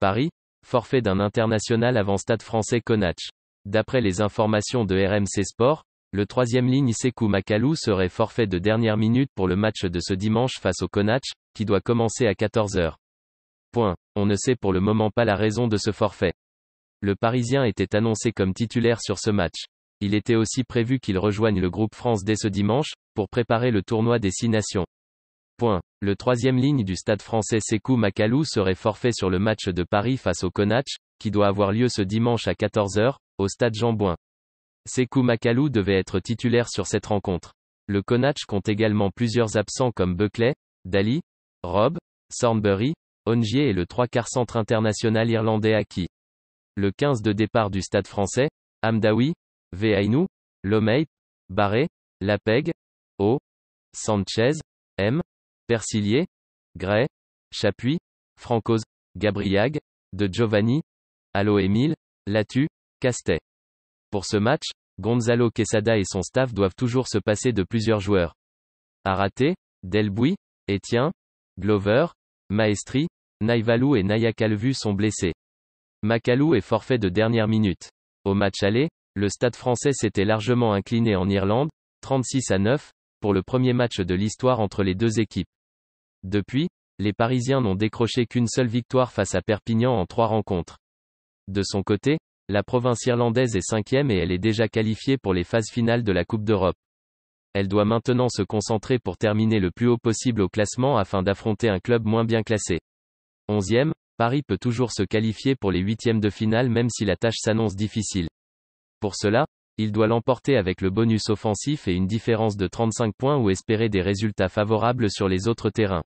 Paris, forfait d'un international avant Stade français Konach. D'après les informations de RMC Sport, le troisième ligne Issekou Makalou serait forfait de dernière minute pour le match de ce dimanche face au Konach, qui doit commencer à 14h. Point. On ne sait pour le moment pas la raison de ce forfait. Le Parisien était annoncé comme titulaire sur ce match. Il était aussi prévu qu'il rejoigne le groupe France dès ce dimanche, pour préparer le tournoi des Six Nations. Le troisième ligne du stade français Sekou Makalou serait forfait sur le match de Paris face au Konach, qui doit avoir lieu ce dimanche à 14h, au stade Jean Bouin. Sekou Makalou devait être titulaire sur cette rencontre. Le Konach compte également plusieurs absents comme Buckley, Dali, Rob, Sornbury, Ongier et le trois-quarts centre international irlandais acquis. Le 15 de départ du stade français, amdawi Veinou, Lomey, Barré, Lapeg, O, Sanchez, M, Versilier, Gray, Chapuis, Francoz, Gabriag, De Giovanni, Allo Émile, Latu, Castet. Pour ce match, Gonzalo Quesada et son staff doivent toujours se passer de plusieurs joueurs. Araté, Delbuy, Etienne, Glover, Maestri, Naivalou et Naya Calvu sont blessés. Macalou est forfait de dernière minute. Au match aller, le stade français s'était largement incliné en Irlande, 36 à 9, pour le premier match de l'histoire entre les deux équipes. Depuis, les Parisiens n'ont décroché qu'une seule victoire face à Perpignan en trois rencontres. De son côté, la province irlandaise est cinquième et elle est déjà qualifiée pour les phases finales de la Coupe d'Europe. Elle doit maintenant se concentrer pour terminer le plus haut possible au classement afin d'affronter un club moins bien classé. Onzième, Paris peut toujours se qualifier pour les huitièmes de finale même si la tâche s'annonce difficile. Pour cela, il doit l'emporter avec le bonus offensif et une différence de 35 points ou espérer des résultats favorables sur les autres terrains.